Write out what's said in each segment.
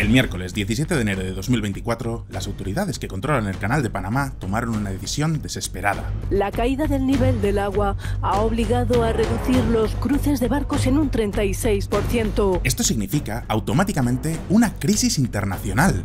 El miércoles 17 de enero de 2024, las autoridades que controlan el canal de Panamá tomaron una decisión desesperada. La caída del nivel del agua ha obligado a reducir los cruces de barcos en un 36%. Esto significa automáticamente una crisis internacional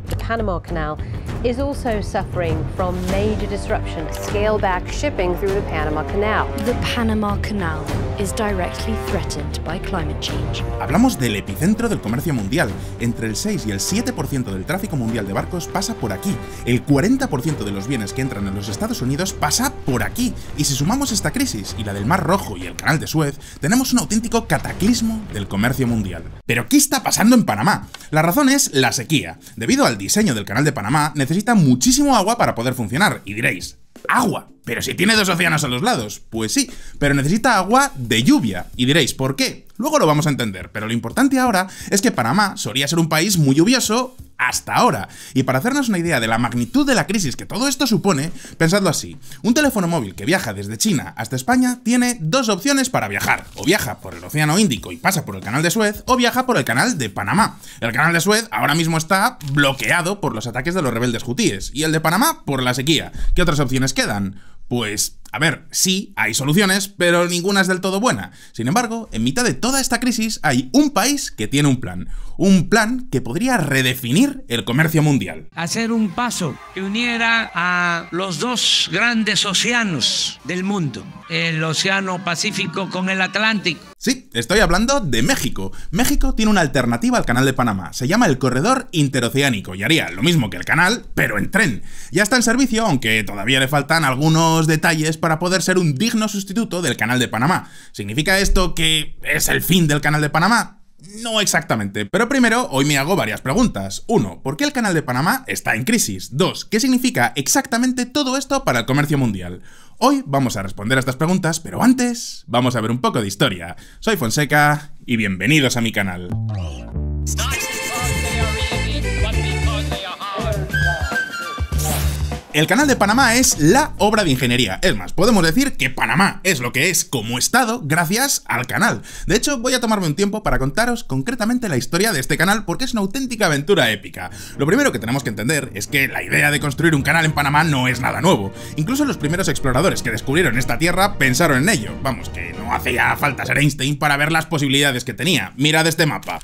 is also suffering from major disruption. Scale back shipping through Canal. The Panama Canal is directly threatened by climate change. Hablamos del epicentro del comercio mundial. Entre el 6 y el 7% del tráfico mundial de barcos pasa por aquí. El 40% de los bienes que entran en los Estados Unidos pasa por aquí. Y si sumamos esta crisis y la del Mar Rojo y el Canal de Suez, tenemos un auténtico cataclismo del comercio mundial. Pero ¿qué está pasando en Panamá? La razón es la sequía. Debido al diseño del Canal de Panamá, necesitamos necesita muchísimo agua para poder funcionar. Y diréis, agua. Pero si tiene dos océanos a los lados, pues sí, pero necesita agua de lluvia. Y diréis, ¿por qué? Luego lo vamos a entender, pero lo importante ahora es que Panamá solía ser un país muy lluvioso hasta ahora. Y para hacernos una idea de la magnitud de la crisis que todo esto supone, pensadlo así. Un teléfono móvil que viaja desde China hasta España tiene dos opciones para viajar. O viaja por el Océano Índico y pasa por el Canal de Suez, o viaja por el Canal de Panamá. El Canal de Suez ahora mismo está bloqueado por los ataques de los rebeldes hutíes, y el de Panamá por la sequía. ¿Qué otras opciones quedan? Pues a ver, sí, hay soluciones, pero ninguna es del todo buena. Sin embargo, en mitad de toda esta crisis hay un país que tiene un plan. Un plan que podría redefinir el comercio mundial. Hacer un paso que uniera a los dos grandes océanos del mundo, el Océano Pacífico con el Atlántico. Sí, estoy hablando de México. México tiene una alternativa al canal de Panamá. Se llama el Corredor Interoceánico y haría lo mismo que el canal, pero en tren. Ya está en servicio, aunque todavía le faltan algunos detalles para poder ser un digno sustituto del Canal de Panamá. ¿Significa esto que es el fin del Canal de Panamá? No exactamente, pero primero hoy me hago varias preguntas. 1. ¿Por qué el canal de Panamá está en crisis? 2. ¿Qué significa exactamente todo esto para el comercio mundial? Hoy vamos a responder a estas preguntas, pero antes vamos a ver un poco de historia. Soy Fonseca y bienvenidos a mi canal. El Canal de Panamá es la obra de ingeniería. Es más, podemos decir que Panamá es lo que es como Estado gracias al canal. De hecho, voy a tomarme un tiempo para contaros concretamente la historia de este canal porque es una auténtica aventura épica. Lo primero que tenemos que entender es que la idea de construir un canal en Panamá no es nada nuevo. Incluso los primeros exploradores que descubrieron esta tierra pensaron en ello. Vamos, que no hacía falta ser Einstein para ver las posibilidades que tenía. Mirad este mapa.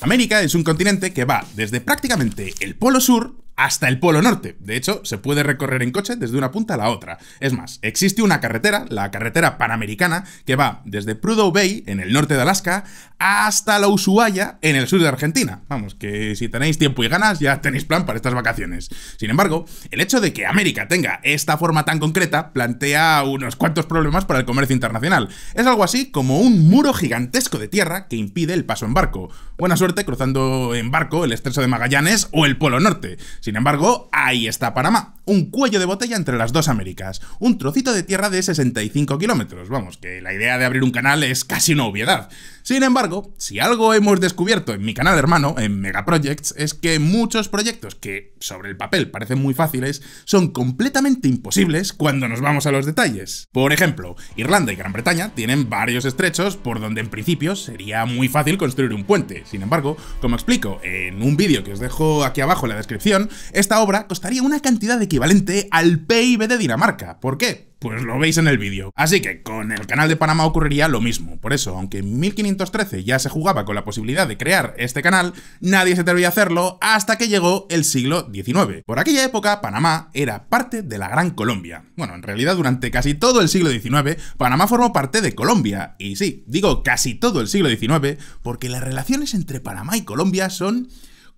América es un continente que va desde prácticamente el Polo Sur hasta el Polo Norte. De hecho, se puede recorrer en coche desde una punta a la otra. Es más, existe una carretera, la carretera panamericana, que va desde Prudhoe Bay, en el norte de Alaska, hasta la Ushuaia, en el sur de Argentina. Vamos, que si tenéis tiempo y ganas, ya tenéis plan para estas vacaciones. Sin embargo, el hecho de que América tenga esta forma tan concreta plantea unos cuantos problemas para el comercio internacional. Es algo así como un muro gigantesco de tierra que impide el paso en barco. Buena suerte cruzando en barco el estrecho de Magallanes o el Polo Norte. Sin embargo, ahí está Panamá, un cuello de botella entre las dos Américas, un trocito de tierra de 65 kilómetros, vamos, que la idea de abrir un canal es casi una obviedad. Sin embargo, si algo hemos descubierto en mi canal hermano, en Megaprojects, es que muchos proyectos que sobre el papel parecen muy fáciles son completamente imposibles cuando nos vamos a los detalles. Por ejemplo, Irlanda y Gran Bretaña tienen varios estrechos por donde en principio sería muy fácil construir un puente. Sin embargo, como explico en un vídeo que os dejo aquí abajo en la descripción, esta obra costaría una cantidad equivalente al PIB de Dinamarca. ¿Por qué? pues lo veis en el vídeo. Así que con el canal de Panamá ocurriría lo mismo. Por eso, aunque en 1513 ya se jugaba con la posibilidad de crear este canal, nadie se atrevía a hacerlo hasta que llegó el siglo XIX. Por aquella época, Panamá era parte de la Gran Colombia. Bueno, en realidad durante casi todo el siglo XIX, Panamá formó parte de Colombia. Y sí, digo casi todo el siglo XIX porque las relaciones entre Panamá y Colombia son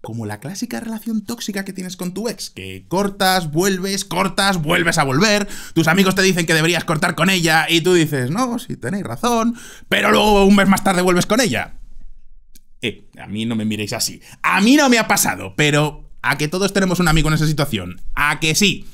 como la clásica relación tóxica que tienes con tu ex, que cortas, vuelves, cortas, vuelves a volver, tus amigos te dicen que deberías cortar con ella y tú dices, no, si tenéis razón, pero luego un mes más tarde vuelves con ella. Eh, a mí no me miréis así. A mí no me ha pasado, pero a que todos tenemos un amigo en esa situación, a que sí.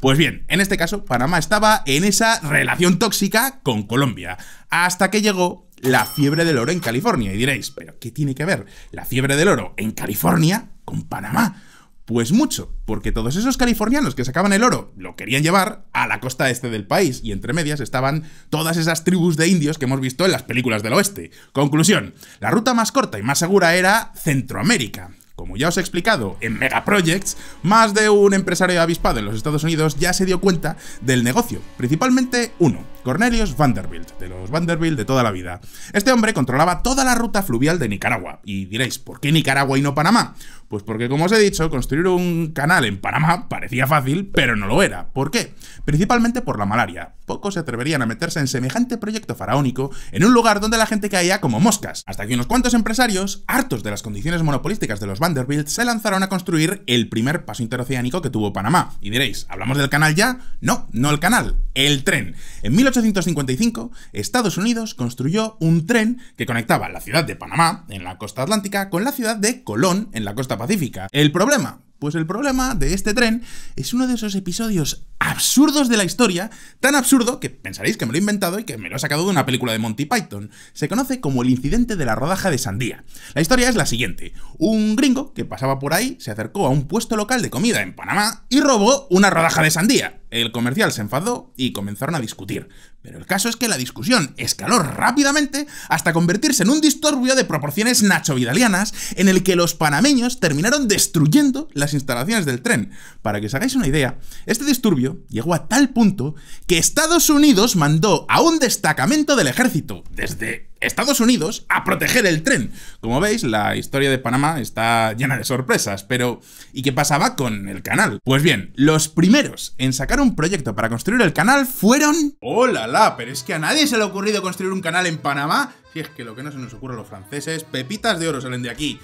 Pues bien, en este caso, Panamá estaba en esa relación tóxica con Colombia, hasta que llegó la fiebre del oro en California. Y diréis, ¿pero qué tiene que ver la fiebre del oro en California con Panamá? Pues mucho, porque todos esos californianos que sacaban el oro lo querían llevar a la costa este del país y entre medias estaban todas esas tribus de indios que hemos visto en las películas del oeste. Conclusión, la ruta más corta y más segura era Centroamérica. Como ya os he explicado en Megaprojects, más de un empresario avispado en los Estados Unidos ya se dio cuenta del negocio, principalmente uno, Cornelius Vanderbilt, de los Vanderbilt de toda la vida. Este hombre controlaba toda la ruta fluvial de Nicaragua. Y diréis, ¿por qué Nicaragua y no Panamá? Pues porque, como os he dicho, construir un canal en Panamá parecía fácil, pero no lo era. ¿Por qué? Principalmente por la malaria. Pocos se atreverían a meterse en semejante proyecto faraónico en un lugar donde la gente caía como moscas. Hasta que unos cuantos empresarios, hartos de las condiciones monopolísticas de los Vanderbilt, se lanzaron a construir el primer paso interoceánico que tuvo Panamá. Y diréis, ¿hablamos del canal ya? No, no el canal, el tren. En 1855, Estados Unidos construyó un tren que conectaba la ciudad de Panamá, en la costa atlántica, con la ciudad de Colón, en la costa pacífica. El problema, pues el problema de este tren es uno de esos episodios absurdos de la historia, tan absurdo que pensaréis que me lo he inventado y que me lo he sacado de una película de Monty Python. Se conoce como el incidente de la rodaja de sandía. La historia es la siguiente. Un gringo que pasaba por ahí se acercó a un puesto local de comida en Panamá y robó una rodaja de sandía. El comercial se enfadó y comenzaron a discutir. Pero el caso es que la discusión escaló rápidamente hasta convertirse en un disturbio de proporciones nachovidalianas en el que los panameños terminaron destruyendo las instalaciones del tren. Para que os hagáis una idea, este disturbio llegó a tal punto que Estados Unidos mandó a un destacamento del ejército desde Estados Unidos a proteger el tren. Como veis, la historia de Panamá está llena de sorpresas, pero ¿y qué pasaba con el canal? Pues bien, los primeros en sacar un proyecto para construir el canal fueron... ¡Hola, oh, la! Pero es que a nadie se le ha ocurrido construir un canal en Panamá. Si es que lo que no se nos ocurre a los franceses, pepitas de oro salen de aquí.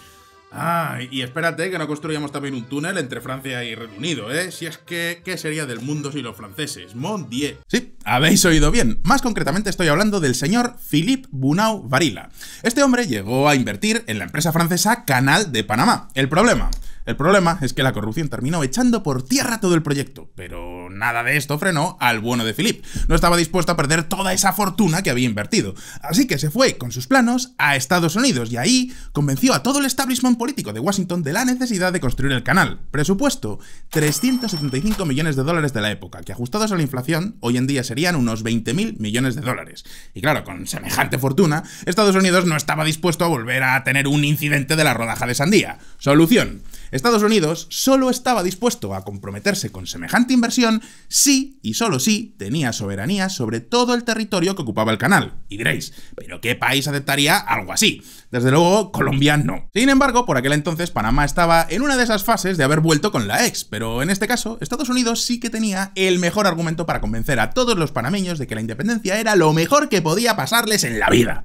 Ah, y espérate que no construyamos también un túnel entre Francia y Reino Unido, ¿eh? Si es que, ¿qué sería del mundo si los franceses? Mon Dieu. Sí, habéis oído bien. Más concretamente estoy hablando del señor Philippe Bunau Varila. Este hombre llegó a invertir en la empresa francesa Canal de Panamá. El problema... El problema es que la corrupción terminó echando por tierra todo el proyecto, pero nada de esto frenó al bueno de Philip. No estaba dispuesto a perder toda esa fortuna que había invertido. Así que se fue con sus planos a Estados Unidos y ahí convenció a todo el establishment político de Washington de la necesidad de construir el canal. Presupuesto, 375 millones de dólares de la época, que ajustados a la inflación, hoy en día serían unos 20.000 millones de dólares. Y claro, con semejante fortuna, Estados Unidos no estaba dispuesto a volver a tener un incidente de la rodaja de sandía. Solución. Estados Unidos solo estaba dispuesto a comprometerse con semejante inversión sí, y solo sí, tenía soberanía sobre todo el territorio que ocupaba el canal. Y diréis, ¿pero qué país aceptaría algo así? Desde luego, Colombia no. Sin embargo, por aquel entonces Panamá estaba en una de esas fases de haber vuelto con la ex, pero en este caso, Estados Unidos sí que tenía el mejor argumento para convencer a todos los panameños de que la independencia era lo mejor que podía pasarles en la vida.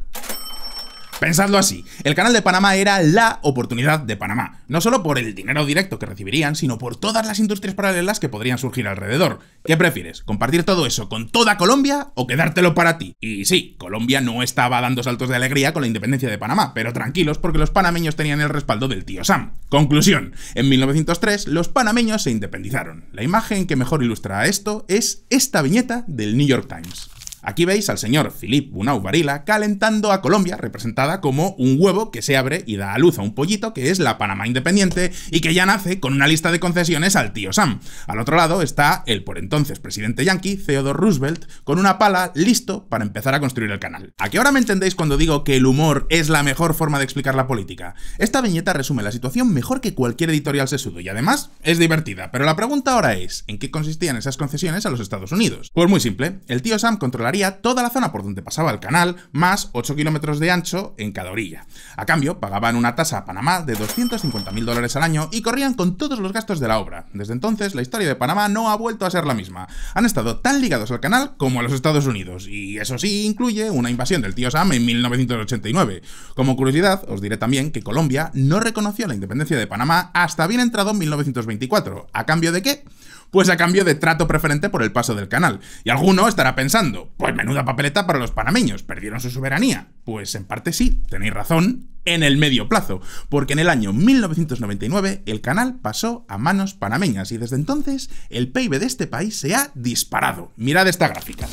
Pensadlo así, el canal de Panamá era la oportunidad de Panamá, no solo por el dinero directo que recibirían, sino por todas las industrias paralelas que podrían surgir alrededor. ¿Qué prefieres? ¿Compartir todo eso con toda Colombia o quedártelo para ti? Y sí, Colombia no estaba dando saltos de alegría con la independencia de Panamá, pero tranquilos porque los panameños tenían el respaldo del tío Sam. Conclusión, en 1903 los panameños se independizaron. La imagen que mejor ilustra esto es esta viñeta del New York Times. Aquí veis al señor Philip Bunau Varila calentando a Colombia, representada como un huevo que se abre y da a luz a un pollito que es la Panamá independiente y que ya nace con una lista de concesiones al tío Sam. Al otro lado está el por entonces presidente yankee, Theodore Roosevelt, con una pala listo para empezar a construir el canal. ¿A qué ahora me entendéis cuando digo que el humor es la mejor forma de explicar la política? Esta viñeta resume la situación mejor que cualquier editorial sesudo y además es divertida, pero la pregunta ahora es, ¿en qué consistían esas concesiones a los Estados Unidos? Pues muy simple, el tío Sam controla toda la zona por donde pasaba el canal, más 8 kilómetros de ancho en cada orilla. A cambio, pagaban una tasa a Panamá de 250.000 dólares al año y corrían con todos los gastos de la obra. Desde entonces, la historia de Panamá no ha vuelto a ser la misma. Han estado tan ligados al canal como a los Estados Unidos, y eso sí incluye una invasión del tío Sam en 1989. Como curiosidad, os diré también que Colombia no reconoció la independencia de Panamá hasta bien entrado en 1924. ¿A cambio de qué? pues a cambio de trato preferente por el paso del canal. Y alguno estará pensando, pues menuda papeleta para los panameños, perdieron su soberanía. Pues en parte sí, tenéis razón, en el medio plazo, porque en el año 1999 el canal pasó a manos panameñas y desde entonces el PIB de este país se ha disparado. Mirad esta gráfica.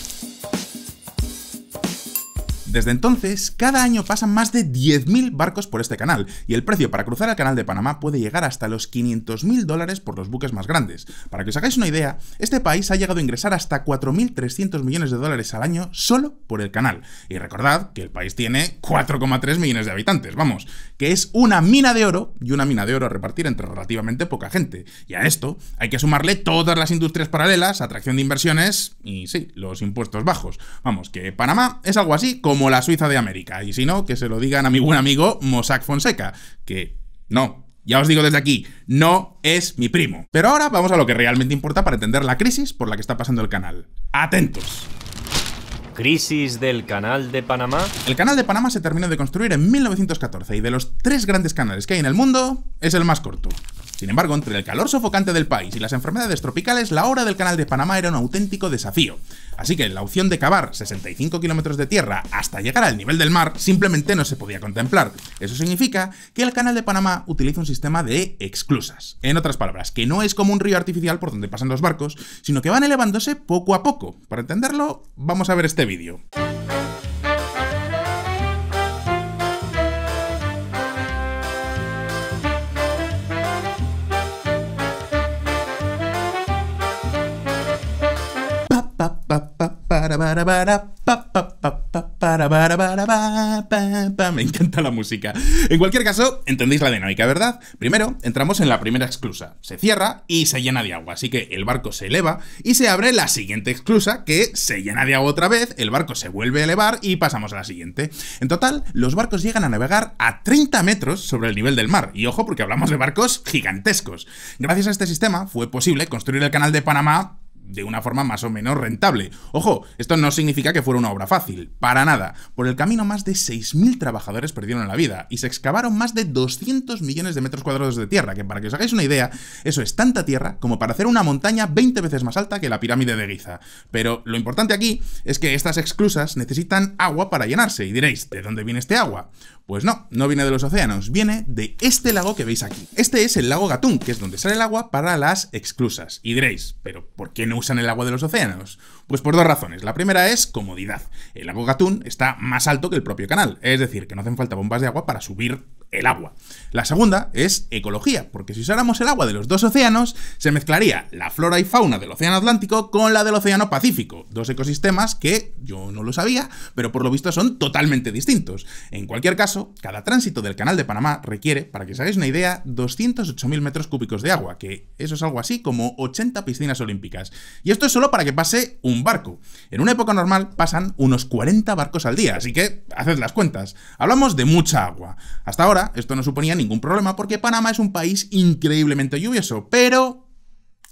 Desde entonces, cada año pasan más de 10.000 barcos por este canal, y el precio para cruzar el canal de Panamá puede llegar hasta los 500.000 dólares por los buques más grandes. Para que os hagáis una idea, este país ha llegado a ingresar hasta 4.300 millones de dólares al año solo por el canal. Y recordad que el país tiene 4,3 millones de habitantes, vamos, que es una mina de oro y una mina de oro a repartir entre relativamente poca gente. Y a esto hay que sumarle todas las industrias paralelas, atracción de inversiones y sí, los impuestos bajos. Vamos, que Panamá es algo así como la Suiza de América. Y si no, que se lo digan a mi buen amigo Mossack Fonseca, que no, ya os digo desde aquí, no es mi primo. Pero ahora vamos a lo que realmente importa para entender la crisis por la que está pasando el canal. Atentos. ¿Crisis del Canal de Panamá? El Canal de Panamá se terminó de construir en 1914 y de los tres grandes canales que hay en el mundo, es el más corto. Sin embargo, entre el calor sofocante del país y las enfermedades tropicales, la hora del Canal de Panamá era un auténtico desafío. Así que la opción de cavar 65 kilómetros de tierra hasta llegar al nivel del mar simplemente no se podía contemplar. Eso significa que el Canal de Panamá utiliza un sistema de exclusas. En otras palabras, que no es como un río artificial por donde pasan los barcos, sino que van elevándose poco a poco. Para entenderlo, vamos a ver este vídeo. Me encanta la música. En cualquier caso, entendéis la dinámica, ¿verdad? Primero, entramos en la primera exclusa. Se cierra y se llena de agua, así que el barco se eleva y se abre la siguiente exclusa que se llena de agua otra vez, el barco se vuelve a elevar y pasamos a la siguiente. En total, los barcos llegan a navegar a 30 metros sobre el nivel del mar. Y ojo, porque hablamos de barcos gigantescos. Gracias a este sistema fue posible construir el canal de Panamá de una forma más o menos rentable. Ojo, esto no significa que fuera una obra fácil, para nada. Por el camino más de 6.000 trabajadores perdieron la vida y se excavaron más de 200 millones de metros cuadrados de tierra, que para que os hagáis una idea, eso es tanta tierra como para hacer una montaña 20 veces más alta que la pirámide de Giza. Pero lo importante aquí es que estas exclusas necesitan agua para llenarse y diréis, ¿de dónde viene este agua? Pues no, no viene de los océanos, viene de este lago que veis aquí. Este es el lago Gatún, que es donde sale el agua para las exclusas. Y diréis, ¿pero por qué no usan el agua de los océanos? Pues por dos razones. La primera es comodidad. El lago Gatún está más alto que el propio canal, es decir, que no hacen falta bombas de agua para subir el agua. La segunda es ecología, porque si usáramos el agua de los dos océanos, se mezclaría la flora y fauna del Océano Atlántico con la del Océano Pacífico, dos ecosistemas que yo no lo sabía, pero por lo visto son totalmente distintos. En cualquier caso, cada tránsito del Canal de Panamá requiere, para que os hagáis una idea, 208.000 metros cúbicos de agua, que eso es algo así como 80 piscinas olímpicas. Y esto es solo para que pase un barco. En una época normal pasan unos 40 barcos al día, así que haced las cuentas. Hablamos de mucha agua. Hasta ahora esto no suponía ningún problema porque Panamá es un país increíblemente lluvioso, pero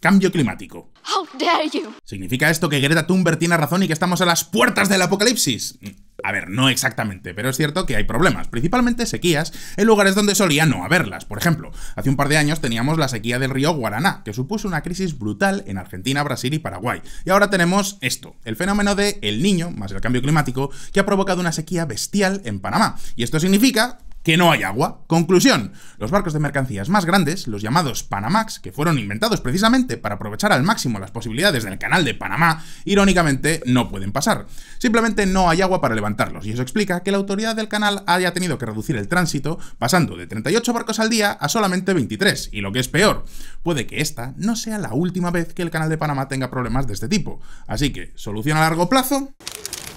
cambio climático. How dare you. ¿Significa esto que Greta Thunberg tiene razón y que estamos a las puertas del apocalipsis? A ver, no exactamente, pero es cierto que hay problemas, principalmente sequías, en lugares donde solía no haberlas. Por ejemplo, hace un par de años teníamos la sequía del río Guaraná, que supuso una crisis brutal en Argentina, Brasil y Paraguay. Y ahora tenemos esto, el fenómeno de El Niño, más el cambio climático, que ha provocado una sequía bestial en Panamá. Y esto significa que no hay agua. Conclusión, los barcos de mercancías más grandes, los llamados Panamax, que fueron inventados precisamente para aprovechar al máximo las posibilidades del canal de Panamá, irónicamente no pueden pasar. Simplemente no hay agua para levantarlos, y eso explica que la autoridad del canal haya tenido que reducir el tránsito, pasando de 38 barcos al día a solamente 23, y lo que es peor, puede que esta no sea la última vez que el canal de Panamá tenga problemas de este tipo. Así que, solución a largo plazo...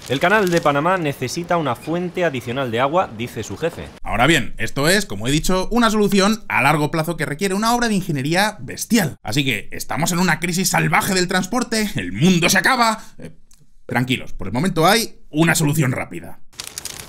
El canal de Panamá necesita una fuente adicional de agua, dice su jefe. Ahora bien, esto es, como he dicho, una solución a largo plazo que requiere una obra de ingeniería bestial. Así que estamos en una crisis salvaje del transporte, el mundo se acaba... Eh, tranquilos, por el momento hay una solución rápida.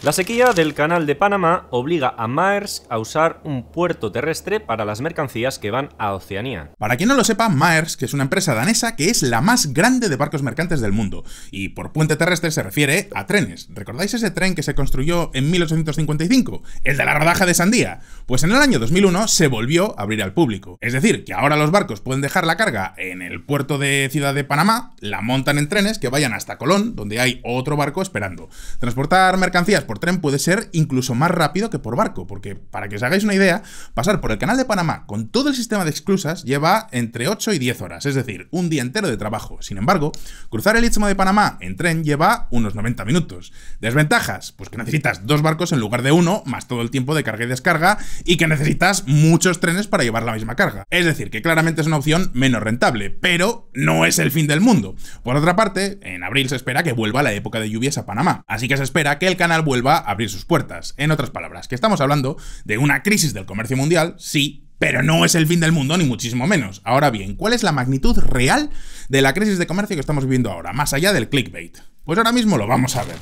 La sequía del canal de Panamá obliga a Maersk a usar un puerto terrestre para las mercancías que van a Oceanía. Para quien no lo sepa, Maersk es una empresa danesa que es la más grande de barcos mercantes del mundo, y por puente terrestre se refiere a trenes. ¿Recordáis ese tren que se construyó en 1855? El de la rodaja de sandía. Pues en el año 2001 se volvió a abrir al público. Es decir, que ahora los barcos pueden dejar la carga en el puerto de Ciudad de Panamá, la montan en trenes que vayan hasta Colón, donde hay otro barco esperando. Transportar mercancías por tren puede ser incluso más rápido que por barco, porque para que os hagáis una idea, pasar por el canal de Panamá con todo el sistema de exclusas lleva entre 8 y 10 horas, es decir, un día entero de trabajo. Sin embargo, cruzar el Istmo de Panamá en tren lleva unos 90 minutos. ¿Desventajas? Pues que necesitas dos barcos en lugar de uno, más todo el tiempo de carga y descarga, y que necesitas muchos trenes para llevar la misma carga. Es decir, que claramente es una opción menos rentable, pero no es el fin del mundo. Por otra parte, en abril se espera que vuelva la época de lluvias a Panamá, así que se espera que el canal vuelva va a abrir sus puertas. En otras palabras, que estamos hablando de una crisis del comercio mundial, sí, pero no es el fin del mundo, ni muchísimo menos. Ahora bien, ¿cuál es la magnitud real de la crisis de comercio que estamos viviendo ahora, más allá del clickbait? Pues ahora mismo lo vamos a ver.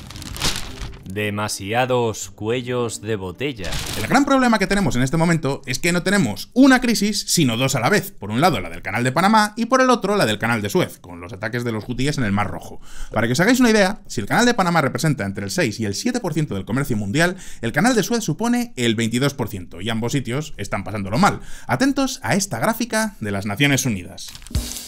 Demasiados cuellos de botella. El gran problema que tenemos en este momento es que no tenemos una crisis, sino dos a la vez. Por un lado la del canal de Panamá y por el otro la del canal de Suez, con los ataques de los hutíes en el Mar Rojo. Para que os hagáis una idea, si el canal de Panamá representa entre el 6 y el 7% del comercio mundial, el canal de Suez supone el 22% y ambos sitios están pasándolo mal. Atentos a esta gráfica de las Naciones Unidas.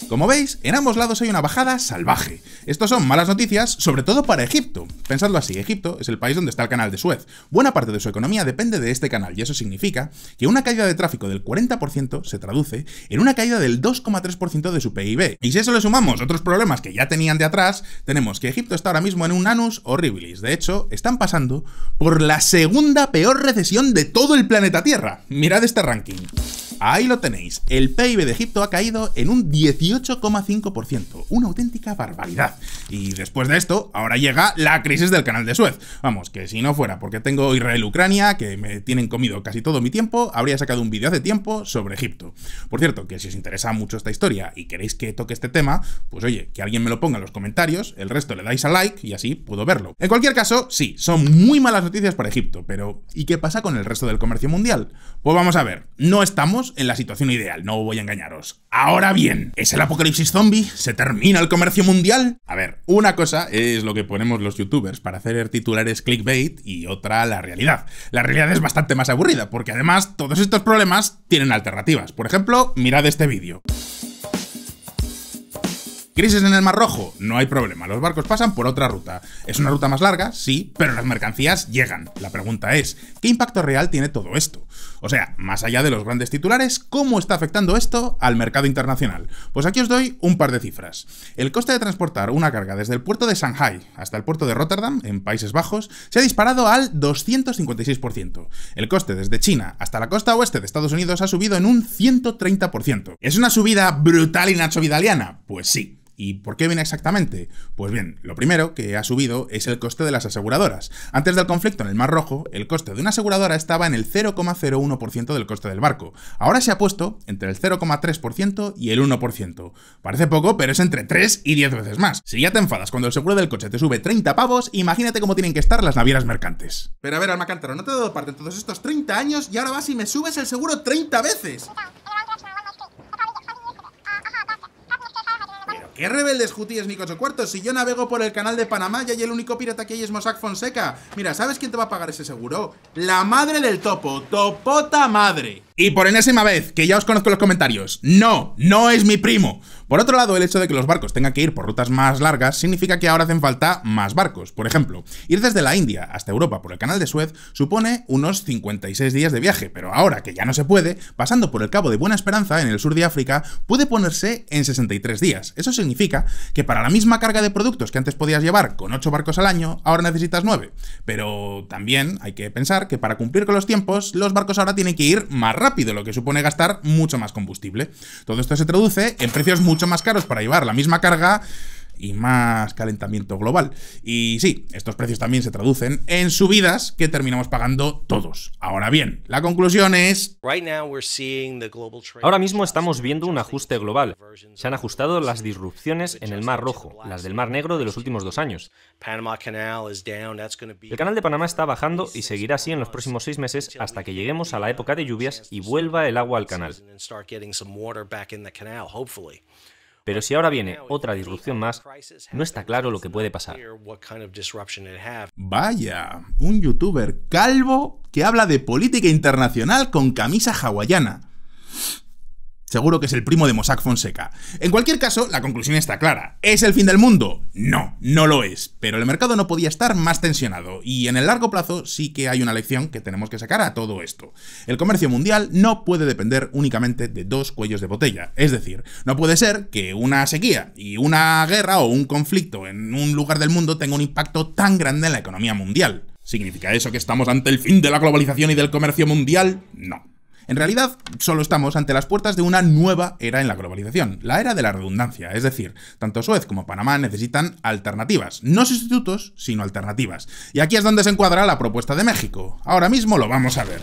Como veis, en ambos lados hay una bajada salvaje. Estos son malas noticias, sobre todo para Egipto. Pensadlo así, Egipto es el país donde está el canal de Suez. Buena parte de su economía depende de este canal y eso significa que una caída de tráfico del 40% se traduce en una caída del 2,3% de su PIB. Y si eso le sumamos otros problemas que ya tenían de atrás, tenemos que Egipto está ahora mismo en un anus horribilis. De hecho, están pasando por la segunda peor recesión de todo el planeta Tierra. Mirad este ranking. Ahí lo tenéis. El PIB de Egipto ha caído en un 18,5%. Una auténtica barbaridad. Y después de esto, ahora llega la crisis del canal de Suez. Vamos, que si no fuera porque tengo Israel-Ucrania, que me tienen comido casi todo mi tiempo, habría sacado un vídeo hace tiempo sobre Egipto. Por cierto, que si os interesa mucho esta historia y queréis que toque este tema, pues oye, que alguien me lo ponga en los comentarios, el resto le dais a like y así puedo verlo. En cualquier caso, sí, son muy malas noticias para Egipto, pero ¿y qué pasa con el resto del comercio mundial? Pues vamos a ver, no estamos en la situación ideal, no voy a engañaros. Ahora bien, ¿es el apocalipsis zombie? ¿Se termina el comercio mundial? A ver, una cosa es lo que ponemos los youtubers para hacer titulares clickbait y otra la realidad. La realidad es bastante más aburrida, porque además todos estos problemas tienen alternativas. Por ejemplo, mirad este vídeo. ¿Crisis en el Mar Rojo? No hay problema, los barcos pasan por otra ruta. ¿Es una ruta más larga? Sí, pero las mercancías llegan. La pregunta es, ¿qué impacto real tiene todo esto? O sea, más allá de los grandes titulares, ¿cómo está afectando esto al mercado internacional? Pues aquí os doy un par de cifras. El coste de transportar una carga desde el puerto de Shanghai hasta el puerto de Rotterdam, en Países Bajos, se ha disparado al 256%. El coste desde China hasta la costa oeste de Estados Unidos ha subido en un 130%. ¿Es una subida brutal y nachovidaliana? Pues sí. ¿Y por qué viene exactamente? Pues bien, lo primero que ha subido es el coste de las aseguradoras. Antes del conflicto en el Mar Rojo, el coste de una aseguradora estaba en el 0,01% del coste del barco. Ahora se ha puesto entre el 0,3% y el 1%. Parece poco, pero es entre 3 y 10 veces más. Si ya te enfadas cuando el seguro del coche te sube 30 pavos, imagínate cómo tienen que estar las navieras mercantes. Pero a ver, Almacántaro, no te he dado parte todos estos 30 años y ahora vas y me subes el seguro 30 veces. ¿Qué rebeldes jutíes, ni o cuartos? Si yo navego por el canal de Panamá y el único pirata que hay es Mossack Fonseca. Mira, ¿sabes quién te va a pagar ese seguro? La madre del topo, topota madre. Y por enésima vez, que ya os conozco los comentarios, no, no es mi primo. Por otro lado, el hecho de que los barcos tengan que ir por rutas más largas significa que ahora hacen falta más barcos. Por ejemplo, ir desde la India hasta Europa por el canal de Suez supone unos 56 días de viaje, pero ahora que ya no se puede, pasando por el Cabo de Buena Esperanza en el sur de África, puede ponerse en 63 días. Eso significa que para la misma carga de productos que antes podías llevar con 8 barcos al año, ahora necesitas 9. Pero también hay que pensar que para cumplir con los tiempos, los barcos ahora tienen que ir más rápido, lo que supone gastar mucho más combustible. Todo esto se traduce en precios mucho mucho más caros para llevar la misma carga y más calentamiento global. Y sí, estos precios también se traducen en subidas que terminamos pagando todos. Ahora bien, la conclusión es... Ahora mismo estamos viendo un ajuste global. Se han ajustado las disrupciones en el Mar Rojo, las del Mar Negro de los últimos dos años. El canal de Panamá está bajando y seguirá así en los próximos seis meses hasta que lleguemos a la uh, época de lluvias y vuelva el agua al canal. Pero si ahora viene otra disrupción más, no está claro lo que puede pasar. Vaya, un youtuber calvo que habla de política internacional con camisa hawaiana. Seguro que es el primo de Mossack Fonseca. En cualquier caso, la conclusión está clara. ¿Es el fin del mundo? No, no lo es. Pero el mercado no podía estar más tensionado y en el largo plazo sí que hay una lección que tenemos que sacar a todo esto. El comercio mundial no puede depender únicamente de dos cuellos de botella. Es decir, no puede ser que una sequía y una guerra o un conflicto en un lugar del mundo tenga un impacto tan grande en la economía mundial. ¿Significa eso que estamos ante el fin de la globalización y del comercio mundial? No. En realidad, solo estamos ante las puertas de una nueva era en la globalización, la era de la redundancia, es decir, tanto Suez como Panamá necesitan alternativas, no sustitutos, sino alternativas. Y aquí es donde se encuadra la propuesta de México. Ahora mismo lo vamos a ver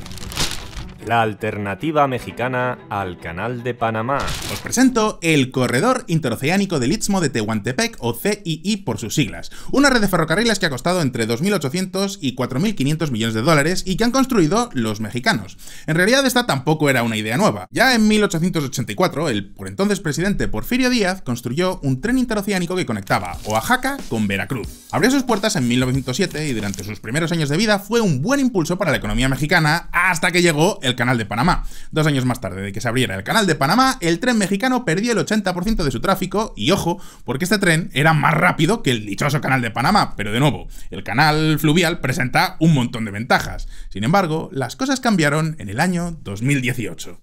la alternativa mexicana al Canal de Panamá. Os presento el Corredor Interoceánico del Istmo de Tehuantepec, o CII por sus siglas, una red de ferrocarriles que ha costado entre 2.800 y 4.500 millones de dólares y que han construido los mexicanos. En realidad esta tampoco era una idea nueva. Ya en 1884, el por entonces presidente Porfirio Díaz construyó un tren interoceánico que conectaba Oaxaca con Veracruz. Abrió sus puertas en 1907 y durante sus primeros años de vida fue un buen impulso para la economía mexicana hasta que llegó el canal de Panamá. Dos años más tarde de que se abriera el canal de Panamá, el tren mexicano perdió el 80% de su tráfico y ojo, porque este tren era más rápido que el dichoso canal de Panamá, pero de nuevo, el canal fluvial presenta un montón de ventajas. Sin embargo, las cosas cambiaron en el año 2018.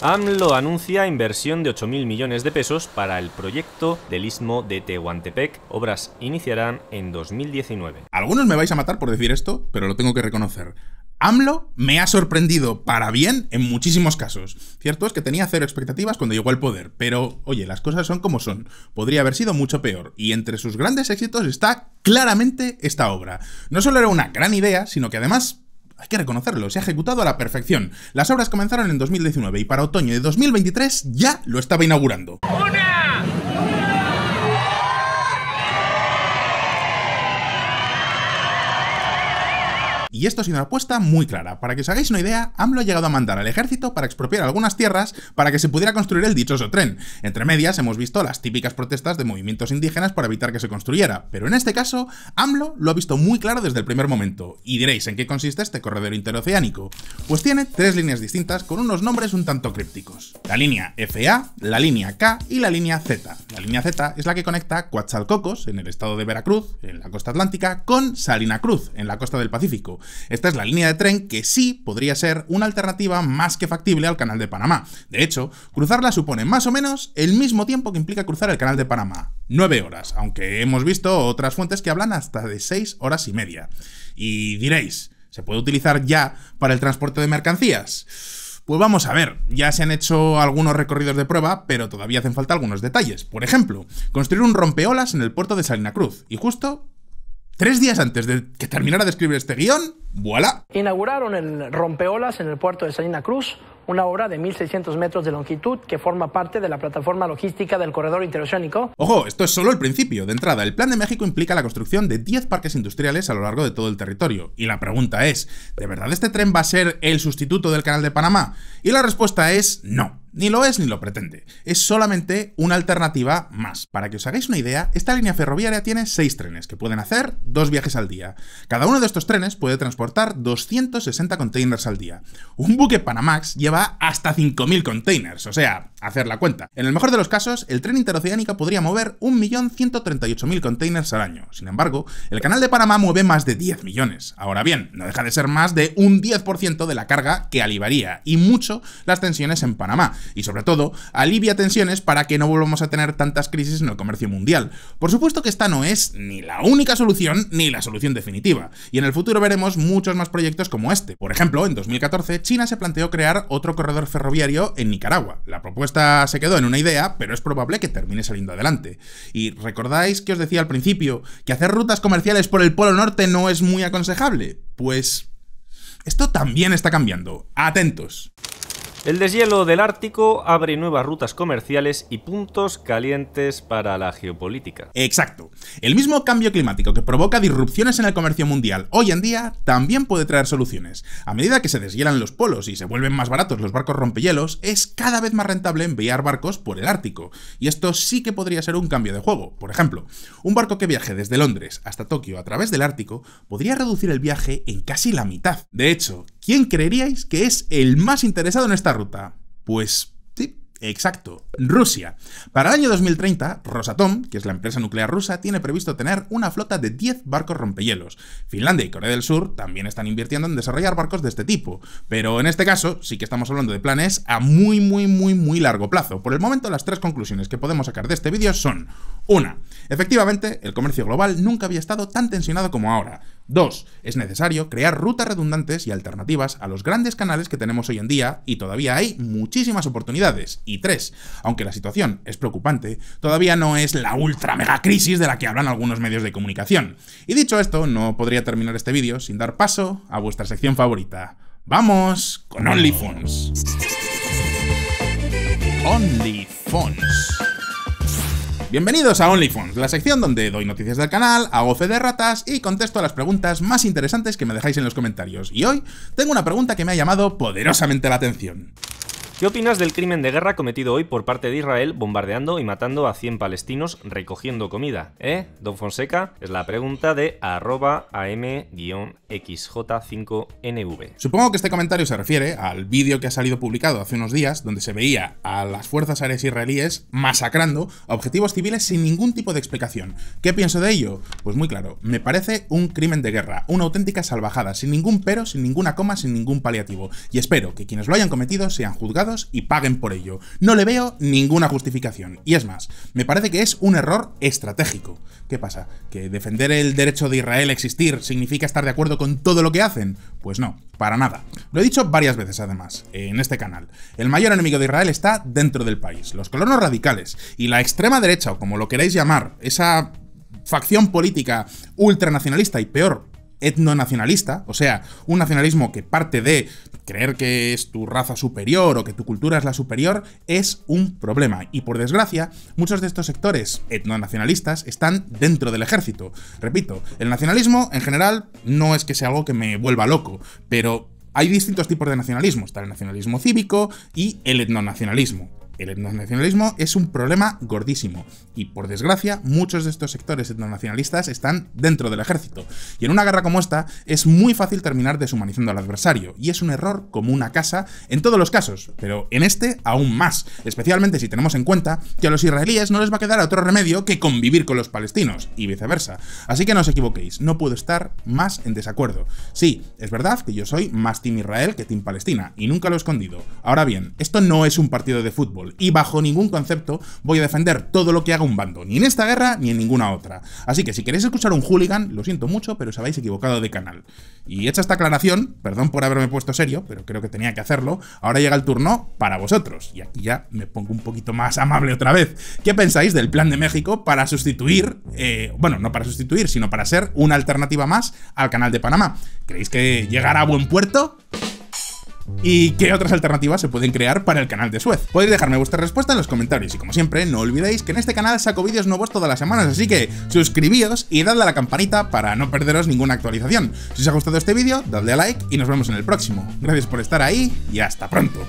AMLO anuncia inversión de 8.000 millones de pesos para el proyecto del Istmo de Tehuantepec. Obras iniciarán en 2019. Algunos me vais a matar por decir esto, pero lo tengo que reconocer. AMLO me ha sorprendido para bien en muchísimos casos. Cierto es que tenía cero expectativas cuando llegó al poder, pero oye, las cosas son como son. Podría haber sido mucho peor, y entre sus grandes éxitos está claramente esta obra. No solo era una gran idea, sino que además hay que reconocerlo, se ha ejecutado a la perfección. Las obras comenzaron en 2019 y para otoño de 2023 ya lo estaba inaugurando. Y esto ha sido una apuesta muy clara. Para que os hagáis una idea, AMLO ha llegado a mandar al ejército para expropiar algunas tierras para que se pudiera construir el dichoso tren. Entre medias hemos visto las típicas protestas de movimientos indígenas para evitar que se construyera, pero en este caso AMLO lo ha visto muy claro desde el primer momento. Y diréis, ¿en qué consiste este corredor interoceánico? Pues tiene tres líneas distintas con unos nombres un tanto crípticos. La línea FA, la línea K y la línea Z. La línea Z es la que conecta Coatzalcocos, en el estado de Veracruz, en la costa atlántica, con Salina Cruz, en la costa del Pacífico. Esta es la línea de tren que sí podría ser una alternativa más que factible al Canal de Panamá. De hecho, cruzarla supone más o menos el mismo tiempo que implica cruzar el Canal de Panamá. 9 horas, aunque hemos visto otras fuentes que hablan hasta de 6 horas y media. Y diréis, ¿se puede utilizar ya para el transporte de mercancías? Pues vamos a ver, ya se han hecho algunos recorridos de prueba, pero todavía hacen falta algunos detalles. Por ejemplo, construir un rompeolas en el puerto de Salina Cruz, y justo Tres días antes de que terminara de escribir este guión, voilà. Inauguraron el rompeolas en el puerto de Salina Cruz, una obra de 1.600 metros de longitud que forma parte de la plataforma logística del corredor interoceánico. Ojo, esto es solo el principio. De entrada, el Plan de México implica la construcción de 10 parques industriales a lo largo de todo el territorio. Y la pregunta es, ¿de verdad este tren va a ser el sustituto del Canal de Panamá? Y la respuesta es no. Ni lo es ni lo pretende. Es solamente una alternativa más. Para que os hagáis una idea, esta línea ferroviaria tiene 6 trenes que pueden hacer dos viajes al día. Cada uno de estos trenes puede transportar 260 containers al día. Un buque Panamax lleva hasta 5.000 containers, o sea, hacer la cuenta. En el mejor de los casos, el tren interoceánico podría mover 1.138.000 containers al año. Sin embargo, el canal de Panamá mueve más de 10 millones. Ahora bien, no deja de ser más de un 10% de la carga que alivaría, y mucho las tensiones en Panamá y sobre todo alivia tensiones para que no volvamos a tener tantas crisis en el comercio mundial. Por supuesto que esta no es ni la única solución ni la solución definitiva, y en el futuro veremos muchos más proyectos como este. Por ejemplo, en 2014 China se planteó crear otro corredor ferroviario en Nicaragua. La propuesta se quedó en una idea, pero es probable que termine saliendo adelante. Y recordáis que os decía al principio que hacer rutas comerciales por el Polo Norte no es muy aconsejable. Pues esto también está cambiando. Atentos. El deshielo del Ártico abre nuevas rutas comerciales y puntos calientes para la geopolítica. Exacto. El mismo cambio climático que provoca disrupciones en el comercio mundial hoy en día también puede traer soluciones. A medida que se deshielan los polos y se vuelven más baratos los barcos rompehielos, es cada vez más rentable enviar barcos por el Ártico. Y esto sí que podría ser un cambio de juego. Por ejemplo, un barco que viaje desde Londres hasta Tokio a través del Ártico podría reducir el viaje en casi la mitad. De hecho, ¿Quién creeríais que es el más interesado en esta ruta? Pues Exacto, Rusia. Para el año 2030, Rosatom, que es la empresa nuclear rusa, tiene previsto tener una flota de 10 barcos rompehielos. Finlandia y Corea del Sur también están invirtiendo en desarrollar barcos de este tipo, pero en este caso sí que estamos hablando de planes a muy, muy, muy, muy largo plazo. Por el momento, las tres conclusiones que podemos sacar de este vídeo son: 1. Efectivamente, el comercio global nunca había estado tan tensionado como ahora. 2. Es necesario crear rutas redundantes y alternativas a los grandes canales que tenemos hoy en día y todavía hay muchísimas oportunidades. Aunque la situación es preocupante, todavía no es la ultra mega crisis de la que hablan algunos medios de comunicación. Y dicho esto, no podría terminar este vídeo sin dar paso a vuestra sección favorita. ¡Vamos con OnlyFones! OnlyFones Bienvenidos a OnlyFones, la sección donde doy noticias del canal, hago fe de ratas y contesto a las preguntas más interesantes que me dejáis en los comentarios. Y hoy tengo una pregunta que me ha llamado poderosamente la atención. ¿Qué opinas del crimen de guerra cometido hoy por parte de Israel bombardeando y matando a 100 palestinos recogiendo comida? ¿Eh? Don Fonseca, es la pregunta de arroba am-xj5nv. Supongo que este comentario se refiere al vídeo que ha salido publicado hace unos días donde se veía a las fuerzas aéreas israelíes masacrando objetivos civiles sin ningún tipo de explicación. ¿Qué pienso de ello? Pues muy claro, me parece un crimen de guerra, una auténtica salvajada, sin ningún pero, sin ninguna coma, sin ningún paliativo. Y espero que quienes lo hayan cometido sean juzgados y paguen por ello. No le veo ninguna justificación. Y es más, me parece que es un error estratégico. ¿Qué pasa? ¿Que defender el derecho de Israel a existir significa estar de acuerdo con todo lo que hacen? Pues no, para nada. Lo he dicho varias veces además, en este canal. El mayor enemigo de Israel está dentro del país, los colonos radicales y la extrema derecha, o como lo queráis llamar, esa facción política ultranacionalista y peor, etnonacionalista, o sea, un nacionalismo que parte de creer que es tu raza superior o que tu cultura es la superior es un problema. Y por desgracia, muchos de estos sectores etnonacionalistas están dentro del ejército. Repito, el nacionalismo en general no es que sea algo que me vuelva loco, pero hay distintos tipos de nacionalismo. Está el nacionalismo cívico y el etnonacionalismo. El etnonacionalismo es un problema gordísimo, y por desgracia, muchos de estos sectores etnonacionalistas están dentro del ejército, y en una guerra como esta es muy fácil terminar deshumanizando al adversario, y es un error como una casa en todos los casos, pero en este aún más, especialmente si tenemos en cuenta que a los israelíes no les va a quedar otro remedio que convivir con los palestinos, y viceversa. Así que no os equivoquéis, no puedo estar más en desacuerdo. Sí, es verdad que yo soy más Team Israel que Team Palestina, y nunca lo he escondido. Ahora bien, esto no es un partido de fútbol, y bajo ningún concepto voy a defender todo lo que haga un bando, ni en esta guerra ni en ninguna otra. Así que si queréis escuchar un hooligan, lo siento mucho, pero os habéis equivocado de canal. Y hecha esta aclaración, perdón por haberme puesto serio, pero creo que tenía que hacerlo, ahora llega el turno para vosotros. Y aquí ya me pongo un poquito más amable otra vez. ¿Qué pensáis del plan de México para sustituir, eh, bueno, no para sustituir, sino para ser una alternativa más al canal de Panamá? ¿Creéis que llegará a buen puerto? ¿Y qué otras alternativas se pueden crear para el canal de Suez? Podéis dejarme vuestra respuesta en los comentarios y como siempre, no olvidéis que en este canal saco vídeos nuevos todas las semanas, así que suscribíos y dadle a la campanita para no perderos ninguna actualización. Si os ha gustado este vídeo, dadle a like y nos vemos en el próximo. Gracias por estar ahí y hasta pronto.